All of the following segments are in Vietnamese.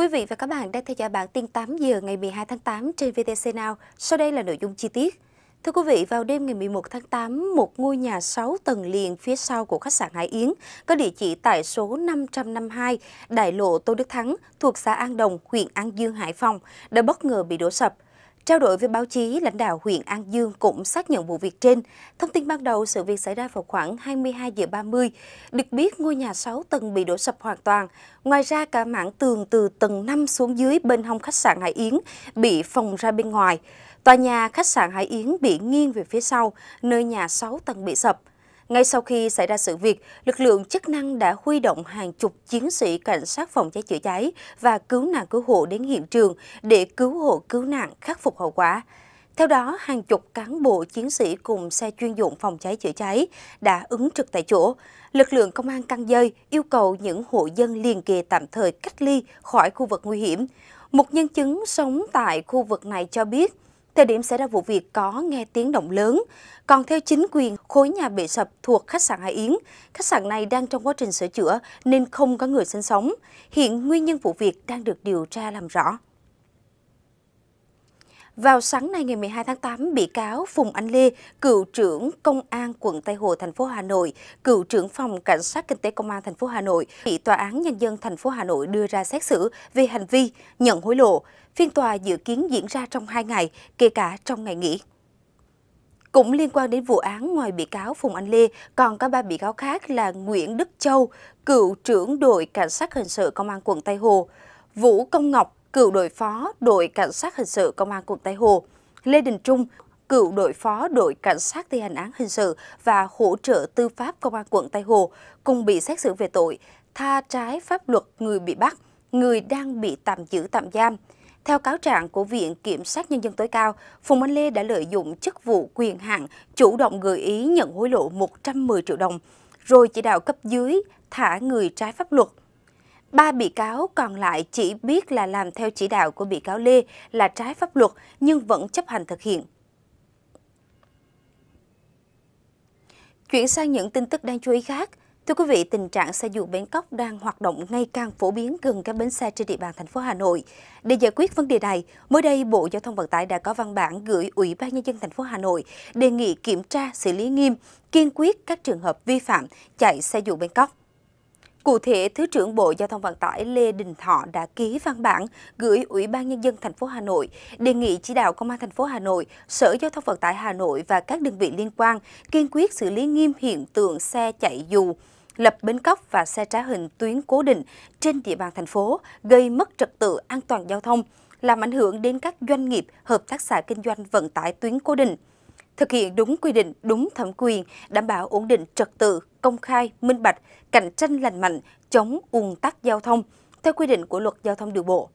Quý vị và các bạn đang theo dõi bản tin 8 giờ ngày 12 tháng 8 trên VTC Now. Sau đây là nội dung chi tiết. Thưa quý vị, vào đêm ngày 11 tháng 8, một ngôi nhà 6 tầng liền phía sau của khách sạn Hải Yến có địa chỉ tại số 552 Đại lộ Tô Đức Thắng thuộc xã An Đồng, huyện An Dương, Hải Phòng đã bất ngờ bị đổ sập. Trao đổi với báo chí, lãnh đạo huyện An Dương cũng xác nhận vụ việc trên. Thông tin ban đầu, sự việc xảy ra vào khoảng 22 giờ 30. Được biết, ngôi nhà 6 tầng bị đổ sập hoàn toàn. Ngoài ra, cả mảng tường từ tầng 5 xuống dưới bên hông khách sạn Hải Yến bị phòng ra bên ngoài. Tòa nhà khách sạn Hải Yến bị nghiêng về phía sau, nơi nhà 6 tầng bị sập. Ngay sau khi xảy ra sự việc, lực lượng chức năng đã huy động hàng chục chiến sĩ cảnh sát phòng cháy chữa cháy và cứu nạn cứu hộ đến hiện trường để cứu hộ cứu nạn khắc phục hậu quả. Theo đó, hàng chục cán bộ chiến sĩ cùng xe chuyên dụng phòng cháy chữa cháy đã ứng trực tại chỗ. Lực lượng công an căng dây yêu cầu những hộ dân liền kề tạm thời cách ly khỏi khu vực nguy hiểm. Một nhân chứng sống tại khu vực này cho biết, Thời điểm xảy ra vụ việc có nghe tiếng động lớn. Còn theo chính quyền, khối nhà bị sập thuộc khách sạn Hải Yến. Khách sạn này đang trong quá trình sửa chữa nên không có người sinh sống. Hiện nguyên nhân vụ việc đang được điều tra làm rõ. Vào sáng nay ngày 12 tháng 8, bị cáo Phùng Anh Lê, cựu trưởng Công an quận Tây Hồ, thành phố Hà Nội, cựu trưởng phòng Cảnh sát Kinh tế Công an thành phố Hà Nội, bị Tòa án Nhân dân thành phố Hà Nội đưa ra xét xử về hành vi nhận hối lộ. Phiên tòa dự kiến diễn ra trong 2 ngày, kể cả trong ngày nghỉ. Cũng liên quan đến vụ án ngoài bị cáo Phùng Anh Lê, còn có ba bị cáo khác là Nguyễn Đức Châu, cựu trưởng đội Cảnh sát Hình sự Công an quận Tây Hồ, Vũ Công Ngọc, cựu đội phó đội cảnh sát hình sự công an quận Tây Hồ, Lê Đình Trung, cựu đội phó đội cảnh sát thi hành án hình sự và hỗ trợ tư pháp công an quận Tây Hồ cùng bị xét xử về tội tha trái pháp luật người bị bắt, người đang bị tạm giữ tạm giam. Theo cáo trạng của Viện Kiểm sát Nhân dân tối cao, Phùng Anh Lê đã lợi dụng chức vụ quyền hạn chủ động gợi ý nhận hối lộ 110 triệu đồng, rồi chỉ đạo cấp dưới thả người trái pháp luật Ba bị cáo còn lại chỉ biết là làm theo chỉ đạo của bị cáo Lê là trái pháp luật nhưng vẫn chấp hành thực hiện. Chuyển sang những tin tức đang chú ý khác. Thưa quý vị, tình trạng xe dù bến cóc đang hoạt động ngày càng phổ biến gần các bến xe trên địa bàn thành phố Hà Nội. Để giải quyết vấn đề này, mới đây Bộ Giao thông Vận tải đã có văn bản gửi Ủy ban nhân dân thành phố Hà Nội đề nghị kiểm tra xử lý nghiêm, kiên quyết các trường hợp vi phạm chạy xe dù bến cóc. Cụ thể, Thứ trưởng Bộ Giao thông Vận tải Lê Đình Thọ đã ký văn bản gửi Ủy ban Nhân dân thành phố Hà Nội, đề nghị chỉ đạo Công an thành phố Hà Nội, Sở Giao thông Vận tải Hà Nội và các đơn vị liên quan kiên quyết xử lý nghiêm hiện tượng xe chạy dù, lập bến cóc và xe trá hình tuyến cố định trên địa bàn thành phố, gây mất trật tự an toàn giao thông, làm ảnh hưởng đến các doanh nghiệp, hợp tác xã kinh doanh vận tải tuyến cố định thực hiện đúng quy định, đúng thẩm quyền, đảm bảo ổn định trật tự, công khai, minh bạch, cạnh tranh lành mạnh, chống ùn tắc giao thông theo quy định của Luật Giao thông đường bộ.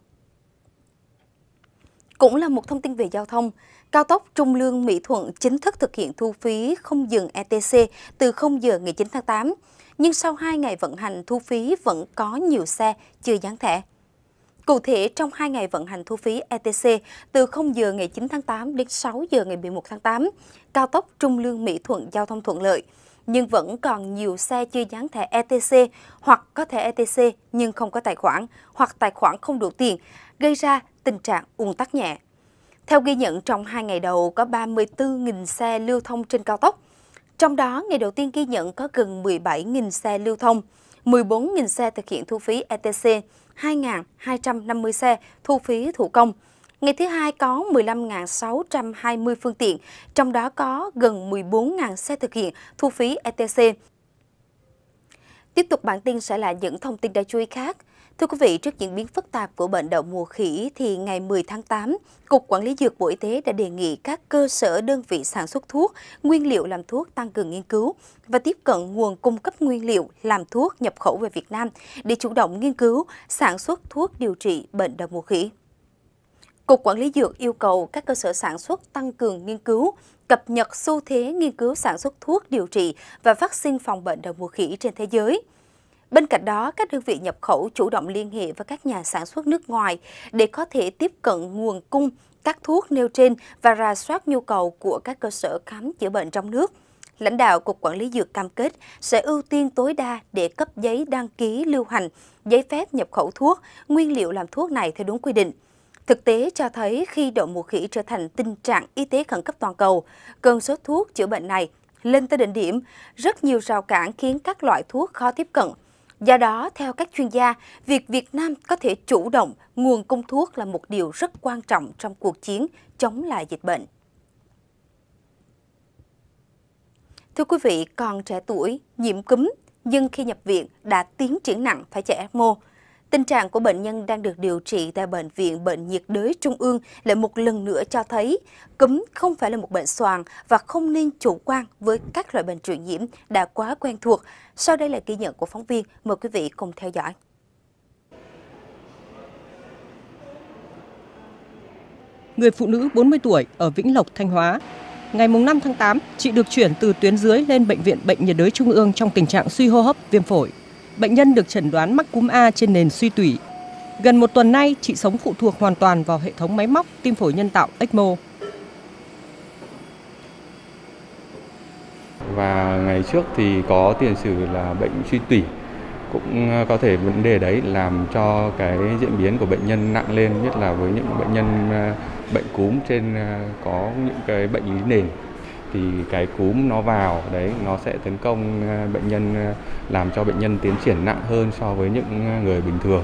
Cũng là một thông tin về giao thông, cao tốc Trung Lương Mỹ Thuận chính thức thực hiện thu phí không dừng ETC từ 0 giờ ngày 9 tháng 8, nhưng sau 2 ngày vận hành thu phí vẫn có nhiều xe chưa dán thẻ. Cụ thể, trong 2 ngày vận hành thu phí ETC từ 0 giờ ngày 9 tháng 8 đến 6 giờ ngày 11 tháng 8, cao tốc Trung Lương Mỹ Thuận giao thông thuận lợi, nhưng vẫn còn nhiều xe chưa dán thẻ ETC hoặc có thẻ ETC nhưng không có tài khoản hoặc tài khoản không đủ tiền, gây ra tình trạng ùn tắc nhẹ. Theo ghi nhận, trong 2 ngày đầu có 34.000 xe lưu thông trên cao tốc. Trong đó, ngày đầu tiên ghi nhận có gần 17.000 xe lưu thông. 14.000 xe thực hiện thu phí ETC, 2.250 xe thu phí thủ công. Ngày thứ hai có 15.620 phương tiện, trong đó có gần 14.000 xe thực hiện thu phí ETC. Tiếp tục bản tin sẽ là những thông tin đáng chú ý khác. Thưa quý vị, trước diễn biến phức tạp của bệnh đậu mùa khỉ thì ngày 10 tháng 8, Cục Quản lý Dược Bộ Y tế đã đề nghị các cơ sở đơn vị sản xuất thuốc, nguyên liệu làm thuốc tăng cường nghiên cứu và tiếp cận nguồn cung cấp nguyên liệu làm thuốc nhập khẩu về Việt Nam để chủ động nghiên cứu, sản xuất thuốc điều trị bệnh đậu mùa khỉ. Cục Quản lý Dược yêu cầu các cơ sở sản xuất tăng cường nghiên cứu, cập nhật xu thế nghiên cứu sản xuất thuốc điều trị và vaccine phòng bệnh đậu mùa khỉ trên thế giới – Bên cạnh đó, các đơn vị nhập khẩu chủ động liên hệ với các nhà sản xuất nước ngoài để có thể tiếp cận nguồn cung các thuốc nêu trên và ra soát nhu cầu của các cơ sở khám chữa bệnh trong nước. Lãnh đạo Cục Quản lý Dược cam kết sẽ ưu tiên tối đa để cấp giấy đăng ký lưu hành, giấy phép nhập khẩu thuốc, nguyên liệu làm thuốc này theo đúng quy định. Thực tế cho thấy khi đậu mùa khỉ trở thành tình trạng y tế khẩn cấp toàn cầu, cơn sốt thuốc chữa bệnh này lên tới đỉnh điểm, rất nhiều rào cản khiến các loại thuốc khó tiếp cận – Do đó, theo các chuyên gia, việc Việt Nam có thể chủ động nguồn cung thuốc là một điều rất quan trọng trong cuộc chiến chống lại dịch bệnh. Thưa quý vị, còn trẻ tuổi, nhiễm cúm nhưng khi nhập viện đã tiến triển nặng phải chạy ECMO. Tình trạng của bệnh nhân đang được điều trị tại Bệnh viện Bệnh nhiệt đới Trung ương lại một lần nữa cho thấy cúm không phải là một bệnh soàn và không nên chủ quan với các loại bệnh truyền nhiễm đã quá quen thuộc. Sau đây là ghi nhận của phóng viên, mời quý vị cùng theo dõi. Người phụ nữ 40 tuổi ở Vĩnh Lộc, Thanh Hóa. Ngày 5 tháng 8, chị được chuyển từ tuyến dưới lên Bệnh viện Bệnh nhiệt đới Trung ương trong tình trạng suy hô hấp, viêm phổi, bệnh nhân được chẩn đoán mắc cúm A trên nền suy tủy. Gần một tuần nay, chị sống phụ thuộc hoàn toàn vào hệ thống máy móc tim phổi nhân tạo ECMO. Và ngày trước thì có tiền sử là bệnh suy tủy, cũng có thể vấn đề đấy làm cho cái diễn biến của bệnh nhân nặng lên, nhất là với những bệnh nhân à, bệnh cúm trên à, có những cái bệnh lý nền thì cái cúm nó vào đấy nó sẽ tấn công ờ, bệnh nhân ờ, làm cho bệnh nhân tiến triển nặng hơn so với những ờ, người bình thường.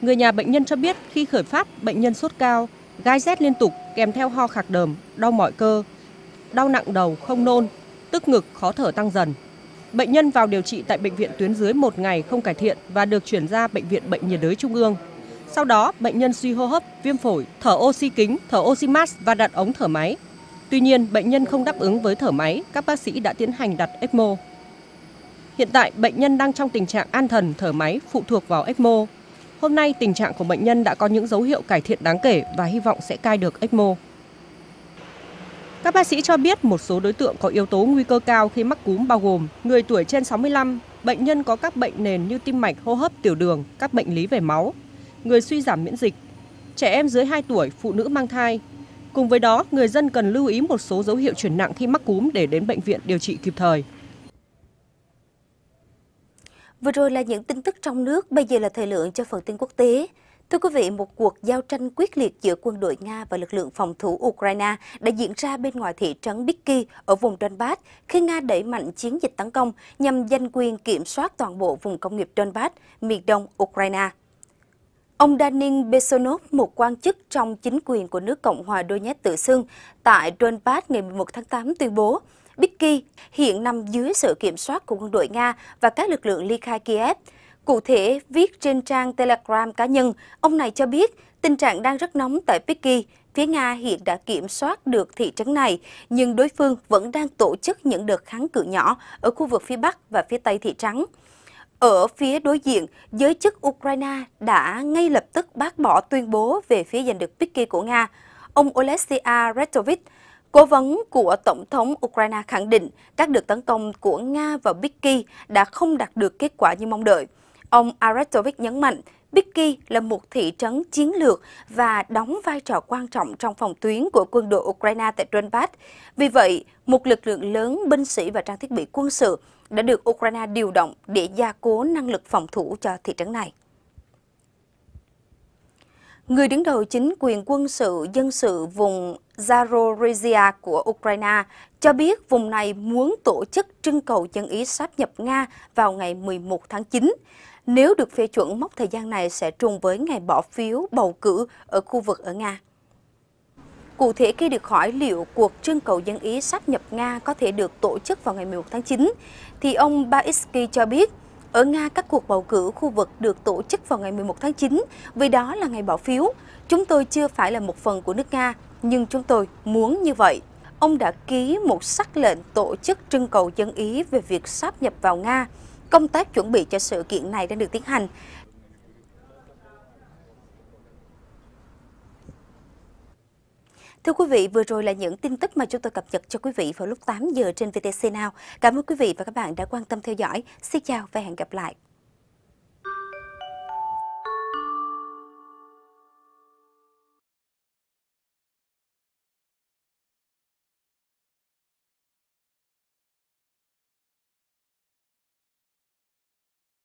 Người nhà bệnh nhân cho biết khi khởi phát bệnh nhân sốt cao, gai rét liên tục kèm theo ho khạc đờm, đau mỏi cơ, đau nặng đầu không nôn, tức ngực khó thở tăng dần. Bệnh nhân vào điều trị tại bệnh viện tuyến dưới một ngày không cải thiện và được chuyển ra bệnh viện bệnh nhiệt đới trung ương sau đó, bệnh nhân suy hô hấp, viêm phổi, thở oxy kính, thở oxy mask và đặt ống thở máy. Tuy nhiên, bệnh nhân không đáp ứng với thở máy, các bác sĩ đã tiến hành đặt ECMO. Hiện tại, bệnh nhân đang trong tình trạng an thần thở máy phụ thuộc vào ECMO. Hôm nay, tình trạng của bệnh nhân đã có những dấu hiệu cải thiện đáng kể và hy vọng sẽ cai được ECMO. Các bác sĩ cho biết một số đối tượng có yếu tố nguy cơ cao khi mắc cúm bao gồm người tuổi trên 65, bệnh nhân có các bệnh nền như tim mạch, hô hấp, tiểu đường, các bệnh lý về máu, người suy giảm miễn dịch, trẻ em dưới 2 tuổi, phụ nữ mang thai. Cùng với đó, người dân cần lưu ý một số dấu hiệu chuyển nặng khi mắc cúm để đến bệnh viện điều trị kịp thời. Vừa rồi là những tin tức trong nước, bây giờ là thời lượng cho phần tin quốc tế. Thưa quý vị, một cuộc giao tranh quyết liệt giữa quân đội Nga và lực lượng phòng thủ Ukraine đã diễn ra bên ngoài thị trấn Biky ở vùng Donbass khi Nga đẩy mạnh chiến dịch tấn công nhằm giành quyền kiểm soát toàn bộ vùng công nghiệp Donbass, miền đông Ukraine. Ông Danin Besonov, một quan chức trong chính quyền của nước Cộng hòa Donetsk tự xưng, tại Donbass ngày 11 tháng 8 tuyên bố, Bicky hiện nằm dưới sự kiểm soát của quân đội Nga và các lực lượng ly khai Kiev. Cụ thể, viết trên trang Telegram cá nhân, ông này cho biết tình trạng đang rất nóng tại Bicky. Phía Nga hiện đã kiểm soát được thị trấn này, nhưng đối phương vẫn đang tổ chức những đợt kháng cự nhỏ ở khu vực phía Bắc và phía Tây thị trắng. Ở phía đối diện, giới chức Ukraine đã ngay lập tức bác bỏ tuyên bố về phía giành được Picky của Nga. Ông Olesia Retovich, cố vấn của Tổng thống Ukraine khẳng định các đợt tấn công của Nga vào Picky đã không đạt được kết quả như mong đợi. Ông Aretovic nhấn mạnh, Bicky là một thị trấn chiến lược và đóng vai trò quan trọng trong phòng tuyến của quân đội Ukraine tại Donbass. Vì vậy, một lực lượng lớn binh sĩ và trang thiết bị quân sự đã được Ukraine điều động để gia cố năng lực phòng thủ cho thị trấn này. Người đứng đầu chính quyền quân sự dân sự vùng Zaporizhia của Ukraine cho biết vùng này muốn tổ chức trưng cầu dân ý sáp nhập Nga vào ngày 11 tháng 9. Nếu được phê chuẩn, mốc thời gian này sẽ trùng với ngày bỏ phiếu bầu cử ở khu vực ở Nga. Cụ thể khi được hỏi liệu cuộc trưng cầu dân Ý sát nhập Nga có thể được tổ chức vào ngày 11 tháng 9, thì ông Baisky cho biết ở Nga, các cuộc bầu cử khu vực được tổ chức vào ngày 11 tháng 9, vì đó là ngày bỏ phiếu. Chúng tôi chưa phải là một phần của nước Nga, nhưng chúng tôi muốn như vậy. Ông đã ký một sắc lệnh tổ chức trưng cầu dân Ý về việc sáp nhập vào Nga. Công tác chuẩn bị cho sự kiện này đang được tiến hành. Thưa quý vị, vừa rồi là những tin tức mà chúng tôi cập nhật cho quý vị vào lúc 8 giờ trên VTC Now. Cảm ơn quý vị và các bạn đã quan tâm theo dõi. Xin chào và hẹn gặp lại.